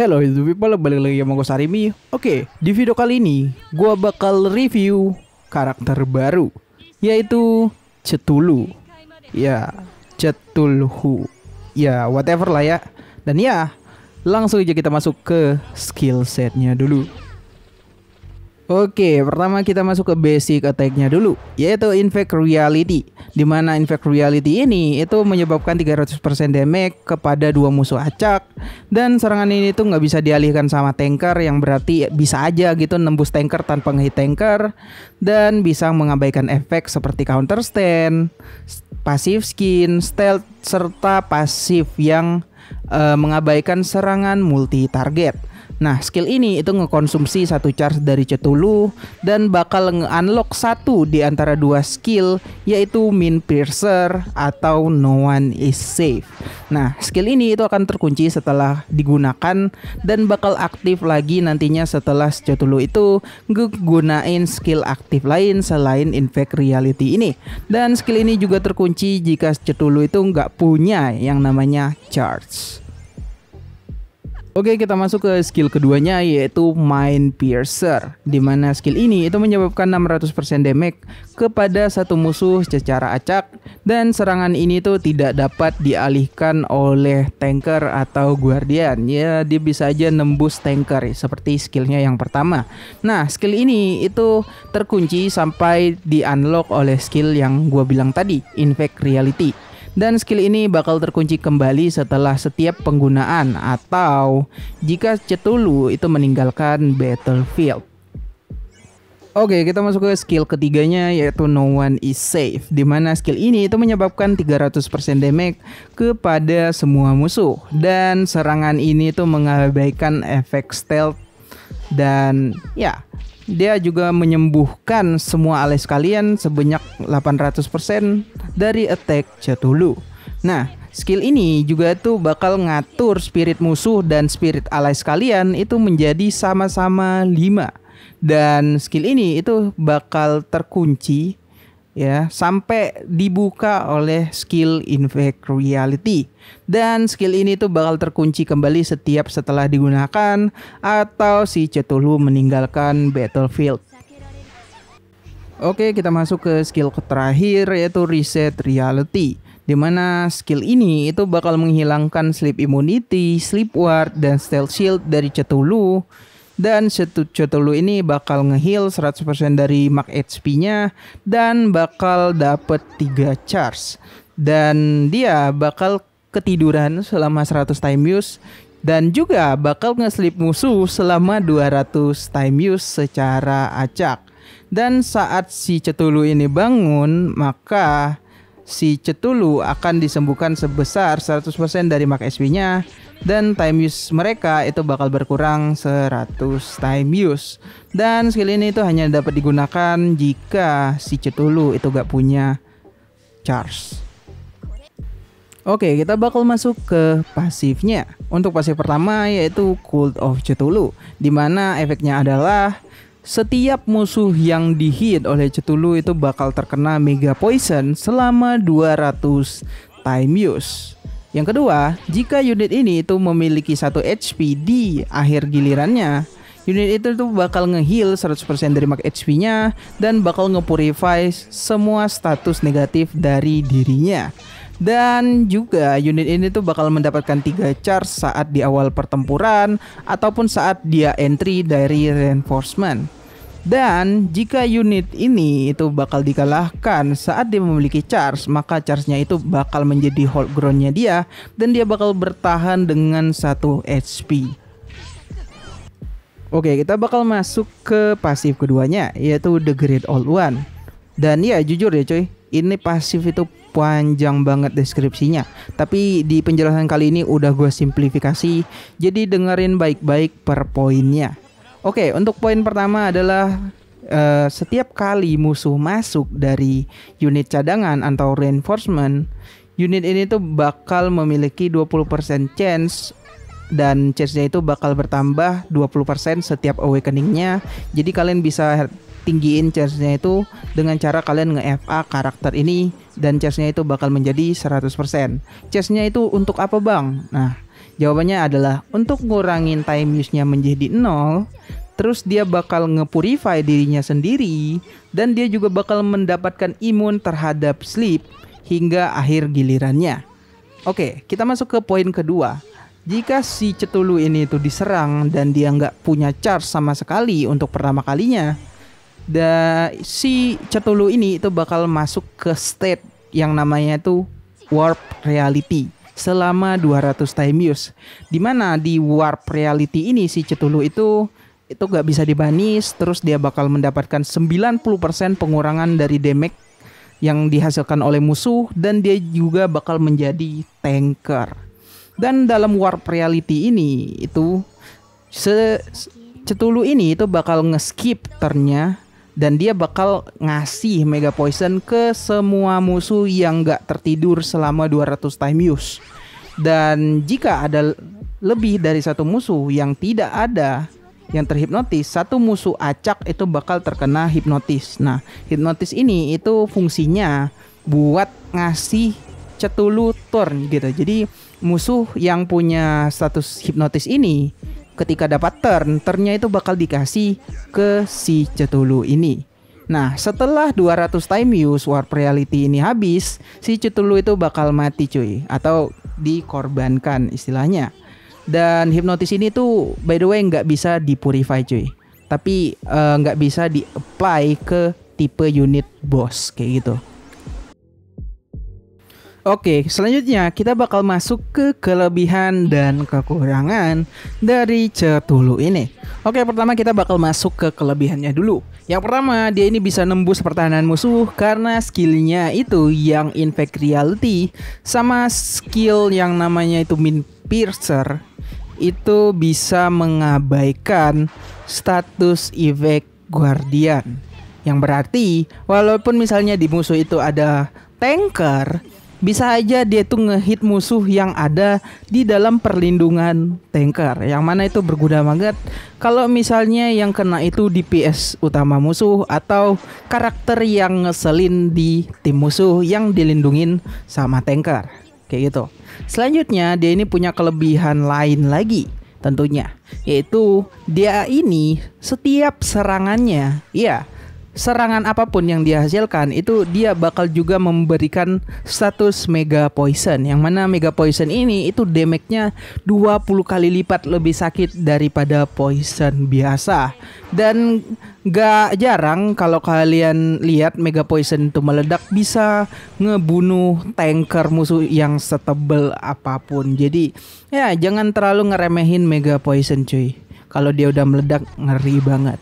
Hello itu people, balik lagi sama gue Sarimi Oke, di video kali ini gue bakal review karakter baru Yaitu Cetulu Ya, Cetulhu Ya, whatever lah ya Dan ya, langsung aja kita masuk ke skill setnya dulu Oke, pertama kita masuk ke basic attack-nya dulu, yaitu Infect Reality. Di mana Infect Reality ini itu menyebabkan 300% damage kepada dua musuh acak dan serangan ini tuh nggak bisa dialihkan sama tanker yang berarti bisa aja gitu nembus tanker tanpa ngehit tanker dan bisa mengabaikan efek seperti counter stand, pasif skin, stealth serta pasif yang uh, mengabaikan serangan multi target. Nah, skill ini itu ngekonsumsi satu charge dari Cetulu dan bakal nge-unlock satu di antara dua skill yaitu Min Piercer atau No One Is Safe. Nah, skill ini itu akan terkunci setelah digunakan dan bakal aktif lagi nantinya setelah Cetulu itu gunain skill aktif lain selain Infect Reality ini. Dan skill ini juga terkunci jika Cetulu itu nggak punya yang namanya charge. Oke, kita masuk ke skill keduanya yaitu Mind Piercer. Di mana skill ini itu menyebabkan 600% damage kepada satu musuh secara acak dan serangan ini tuh tidak dapat dialihkan oleh tanker atau guardian. Ya, dia bisa aja nembus tanker seperti skillnya yang pertama. Nah, skill ini itu terkunci sampai di unlock oleh skill yang gue bilang tadi, Infect Reality. Dan skill ini bakal terkunci kembali setelah setiap penggunaan atau jika cetulu itu meninggalkan battlefield. Oke, kita masuk ke skill ketiganya yaitu No One Is Safe. Dimana skill ini itu menyebabkan 300% damage kepada semua musuh. Dan serangan ini itu mengabaikan efek stealth. Dan ya, dia juga menyembuhkan semua alais kalian sebanyak 800% dari attack Cthulhu. Nah, skill ini juga tuh bakal ngatur spirit musuh dan spirit alais kalian itu menjadi sama-sama 5. Dan skill ini itu bakal terkunci ya sampai dibuka oleh skill infect reality dan skill ini tuh bakal terkunci kembali setiap setelah digunakan atau si Cthulhu meninggalkan battlefield. Oke, kita masuk ke skill terakhir yaitu reset reality di mana skill ini itu bakal menghilangkan sleep immunity, sleep ward, dan stealth shield dari Cthulhu dan Cetulu ini bakal ngeheal 100% dari max HP-nya dan bakal dapet 3 charge dan dia bakal ketiduran selama 100 time use dan juga bakal ngeslip musuh selama 200 time use secara acak. Dan saat si Cetulu ini bangun, maka si Cetulu akan disembuhkan sebesar 100% dari max hp nya dan time use mereka itu bakal berkurang 100 time use. Dan skill ini itu hanya dapat digunakan jika si Cthulhu itu gak punya charge. Oke, kita bakal masuk ke pasifnya. Untuk pasif pertama yaitu Cult of Cthulhu, Dimana efeknya adalah setiap musuh yang dihit oleh Cthulhu itu bakal terkena mega poison selama 200 time use. Yang kedua, jika unit ini itu memiliki satu HP di akhir gilirannya, unit itu tuh bakal ngeheal 100% dari max HP-nya dan bakal ngepurify semua status negatif dari dirinya. Dan juga unit ini tuh bakal mendapatkan tiga charge saat di awal pertempuran ataupun saat dia entry dari reinforcement. Dan jika unit ini itu bakal dikalahkan saat dia memiliki charge, maka charge-nya itu bakal menjadi hold ground-nya dia dan dia bakal bertahan dengan satu HP. Oke, kita bakal masuk ke pasif keduanya yaitu The Great Old One. Dan ya jujur ya coy, ini pasif itu panjang banget deskripsinya Tapi di penjelasan kali ini udah gue simplifikasi Jadi dengerin baik-baik per poinnya Oke, okay, untuk poin pertama adalah uh, setiap kali musuh masuk dari unit cadangan atau reinforcement, unit ini tuh bakal memiliki 20% chance dan chance-nya itu bakal bertambah 20% setiap awakening-nya. Jadi kalian bisa tinggiin chance-nya itu dengan cara kalian nge-FA karakter ini dan chance-nya itu bakal menjadi 100%. Chance-nya itu untuk apa, Bang? Nah, Jawabannya adalah untuk ngurangin time use-nya menjadi nol, terus dia bakal ngepurify dirinya sendiri dan dia juga bakal mendapatkan imun terhadap sleep hingga akhir gilirannya. Oke, kita masuk ke poin kedua. Jika si cetulu ini itu diserang dan dia nggak punya charge sama sekali untuk pertama kalinya, da si cetulu ini itu bakal masuk ke state yang namanya itu warp reality selama 200 Timeuse. Dimana di Warp Reality ini si Cthulhu itu itu gak bisa dibanis terus dia bakal mendapatkan 90% pengurangan dari damage yang dihasilkan oleh musuh dan dia juga bakal menjadi tanker. Dan dalam warp reality ini itu se cetulu ini itu bakal ngeskip ternyata dan dia bakal ngasih mega poison ke semua musuh yang gak tertidur selama 200 time use. Dan jika ada lebih dari satu musuh yang tidak ada yang terhipnotis, satu musuh acak itu bakal terkena hipnotis. Nah, hipnotis ini itu fungsinya buat ngasih cetulu turn gitu. Jadi musuh yang punya status hipnotis ini ketika dapat turn, turnnya itu bakal dikasih ke si Cthulhu ini. Nah, setelah 200 time use Warp Reality ini habis, si Cthulhu itu bakal mati cuy, atau dikorbankan istilahnya. Dan hipnotis ini tuh by the way nggak bisa dipurify cuy, tapi eh, nggak uh, bisa di-apply ke tipe unit boss kayak gitu. Oke, selanjutnya kita bakal masuk ke kelebihan dan kekurangan dari Cetulu ini. Oke, pertama kita bakal masuk ke kelebihannya dulu. Yang pertama, dia ini bisa nembus pertahanan musuh karena skillnya itu yang infect reality sama skill yang namanya itu min piercer itu bisa mengabaikan status efek guardian. Yang berarti, walaupun misalnya di musuh itu ada tanker, bisa aja dia tuh ngehit musuh yang ada di dalam perlindungan tanker yang mana itu berguna banget kalau misalnya yang kena itu DPS utama musuh atau karakter yang ngeselin di tim musuh yang dilindungin sama tanker kayak gitu selanjutnya dia ini punya kelebihan lain lagi tentunya yaitu dia ini setiap serangannya ya serangan apapun yang dia hasilkan itu dia bakal juga memberikan status mega poison yang mana mega poison ini itu damage-nya 20 kali lipat lebih sakit daripada poison biasa dan gak jarang kalau kalian lihat mega poison itu meledak bisa ngebunuh tanker musuh yang setebel apapun jadi ya jangan terlalu ngeremehin mega poison cuy kalau dia udah meledak ngeri banget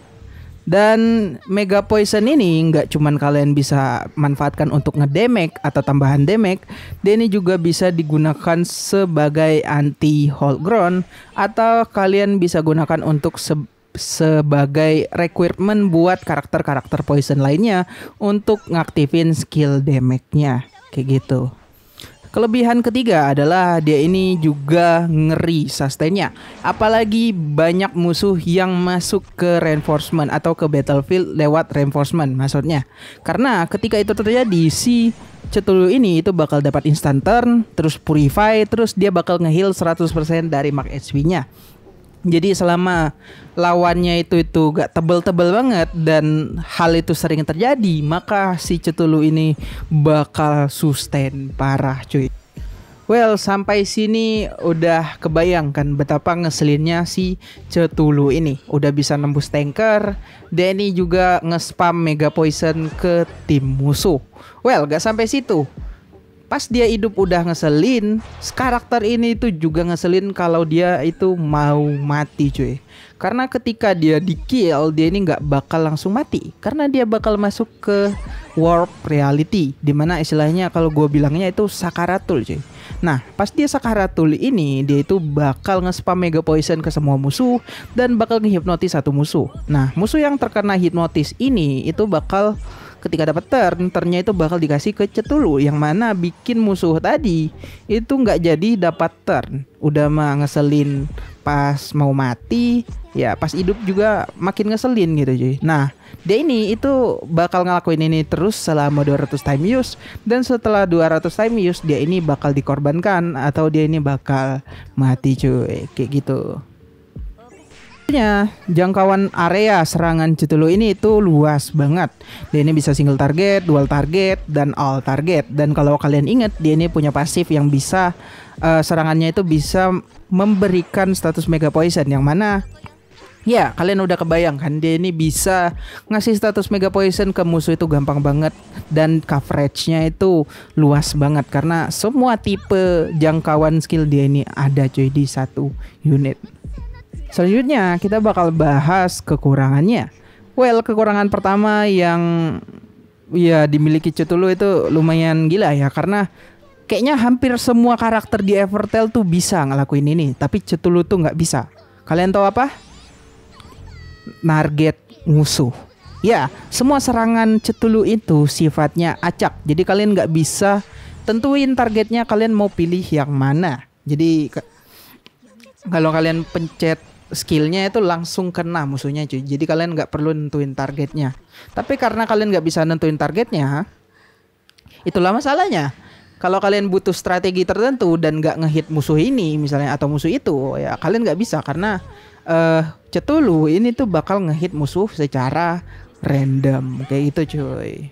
dan Mega Poison ini nggak cuman kalian bisa manfaatkan untuk ngedemek atau tambahan demek, dia ini juga bisa digunakan sebagai anti hold ground atau kalian bisa gunakan untuk se sebagai requirement buat karakter-karakter poison lainnya untuk ngaktifin skill damage kayak gitu. Kelebihan ketiga adalah dia ini juga ngeri sustainnya. Apalagi banyak musuh yang masuk ke reinforcement atau ke battlefield lewat reinforcement maksudnya. Karena ketika itu terjadi si Cetulu ini itu bakal dapat instant turn, terus purify, terus dia bakal ngeheal 100% dari mark HP-nya. Jadi selama lawannya itu itu gak tebel-tebel banget dan hal itu sering terjadi, maka si Cetulu ini bakal sustain parah cuy. Well, sampai sini udah kebayangkan betapa ngeselinnya si Cetulu ini. Udah bisa nembus tanker, Danny juga nge-spam Mega Poison ke tim musuh. Well, gak sampai situ pas dia hidup udah ngeselin karakter ini itu juga ngeselin kalau dia itu mau mati cuy karena ketika dia di kill dia ini nggak bakal langsung mati karena dia bakal masuk ke warp reality dimana istilahnya kalau gue bilangnya itu sakaratul cuy Nah, pas dia Sakaratul ini, dia itu bakal nge-spam Mega Poison ke semua musuh dan bakal ngehipnotis satu musuh. Nah, musuh yang terkena hipnotis ini itu bakal ketika dapat turn turnnya itu bakal dikasih ke cetulu yang mana bikin musuh tadi itu nggak jadi dapat turn udah mah ngeselin pas mau mati ya pas hidup juga makin ngeselin gitu cuy nah dia ini itu bakal ngelakuin ini terus selama 200 time use dan setelah 200 time use dia ini bakal dikorbankan atau dia ini bakal mati cuy kayak gitu Ya, jangkauan area serangan Cthulhu ini itu luas banget. Dia ini bisa single target, dual target, dan all target. Dan kalau kalian ingat, dia ini punya pasif yang bisa uh, serangannya itu bisa memberikan status mega poison yang mana Ya, kalian udah kebayang kan? dia ini bisa ngasih status mega poison ke musuh itu gampang banget dan coverage-nya itu luas banget karena semua tipe jangkauan skill dia ini ada cuy di satu unit. Selanjutnya kita bakal bahas kekurangannya. Well, kekurangan pertama yang ya dimiliki Cthulhu itu lumayan gila ya karena kayaknya hampir semua karakter di Evertel tuh bisa ngelakuin ini, tapi Cthulhu tuh nggak bisa. Kalian tahu apa? Target musuh. Ya, semua serangan Cthulhu itu sifatnya acak. Jadi kalian nggak bisa tentuin targetnya kalian mau pilih yang mana. Jadi kalau kalian pencet skillnya itu langsung kena musuhnya cuy jadi kalian nggak perlu nentuin targetnya tapi karena kalian nggak bisa nentuin targetnya itulah masalahnya kalau kalian butuh strategi tertentu dan nggak ngehit musuh ini misalnya atau musuh itu ya kalian nggak bisa karena uh, eh, cetulu ini tuh bakal ngehit musuh secara random kayak gitu cuy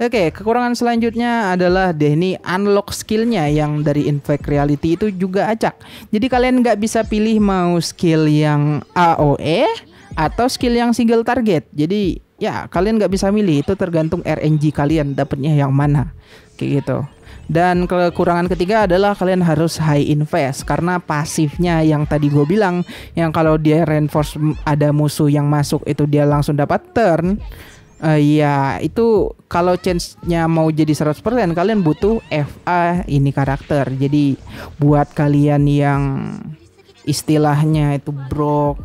Oke, okay, kekurangan selanjutnya adalah ini unlock skillnya yang dari Infect Reality itu juga acak. Jadi kalian nggak bisa pilih mau skill yang AOE atau skill yang single target. Jadi ya kalian nggak bisa milih itu tergantung RNG kalian dapatnya yang mana kayak gitu. Dan kekurangan ketiga adalah kalian harus high invest karena pasifnya yang tadi gue bilang yang kalau dia reinforce ada musuh yang masuk itu dia langsung dapat turn uh, itu kalau chance-nya mau jadi 100% kalian butuh FA ini karakter. Jadi buat kalian yang istilahnya itu broke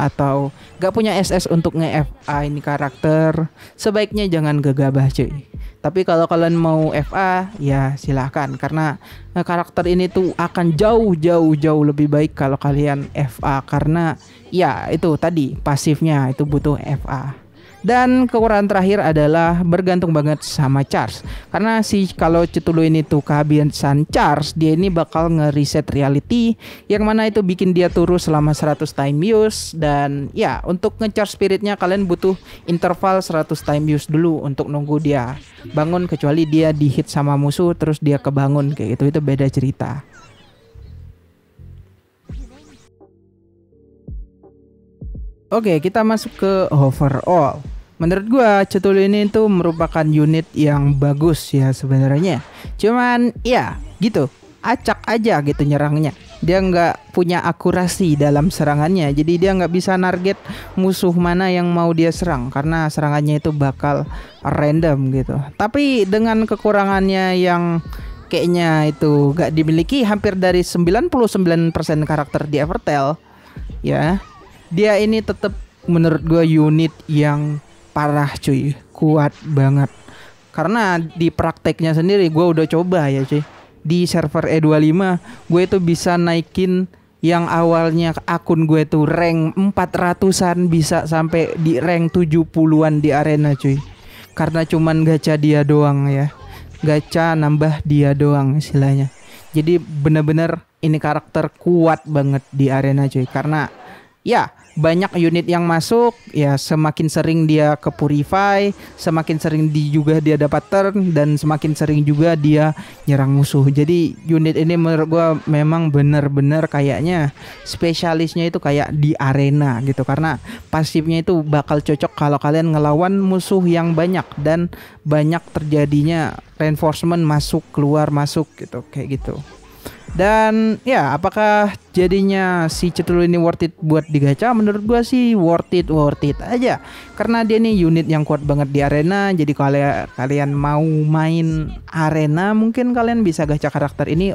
atau gak punya SS untuk nge-FA ini karakter, sebaiknya jangan gegabah cuy. Tapi kalau kalian mau FA ya silahkan karena eh, karakter ini tuh akan jauh jauh jauh lebih baik kalau kalian FA karena ya itu tadi pasifnya itu butuh FA. Dan kekurangan terakhir adalah bergantung banget sama charge. Karena si kalau ini itu kehabisan charge, dia ini bakal ngeriset reality yang mana itu bikin dia turun selama 100 time use dan ya untuk ngecharge spiritnya kalian butuh interval 100 time use dulu untuk nunggu dia bangun kecuali dia dihit sama musuh terus dia kebangun kayak gitu itu beda cerita. Oke, kita masuk ke overall menurut gua Cetul ini tuh merupakan unit yang bagus ya sebenarnya. Cuman ya gitu, acak aja gitu nyerangnya. Dia nggak punya akurasi dalam serangannya, jadi dia nggak bisa target musuh mana yang mau dia serang karena serangannya itu bakal random gitu. Tapi dengan kekurangannya yang kayaknya itu nggak dimiliki hampir dari 99% karakter di Evertel ya dia ini tetap menurut gue unit yang parah cuy kuat banget karena di prakteknya sendiri gue udah coba ya cuy di server E25 gue itu bisa naikin yang awalnya akun gue tuh rank 400-an bisa sampai di rank 70-an di arena cuy karena cuman gacha dia doang ya gacha nambah dia doang istilahnya jadi bener-bener ini karakter kuat banget di arena cuy karena ya banyak unit yang masuk ya semakin sering dia ke purify semakin sering di juga dia dapat turn dan semakin sering juga dia nyerang musuh jadi unit ini menurut gua memang bener-bener kayaknya spesialisnya itu kayak di arena gitu karena pasifnya itu bakal cocok kalau kalian ngelawan musuh yang banyak dan banyak terjadinya reinforcement masuk keluar masuk gitu kayak gitu dan ya, apakah jadinya si Cetulu ini worth it buat digaca? Menurut gua sih worth it, worth it aja. Karena dia nih unit yang kuat banget di arena. Jadi kalau kalian mau main arena, mungkin kalian bisa gacha karakter ini.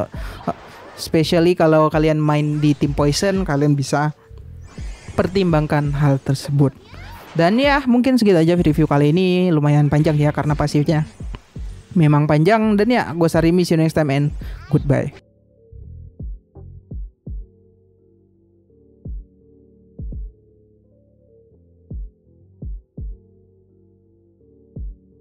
Especially kalau kalian main di tim Poison, kalian bisa pertimbangkan hal tersebut. Dan ya, mungkin segitu aja review kali ini. Lumayan panjang ya karena pasifnya memang panjang dan ya gue Sarimi see you next time and goodbye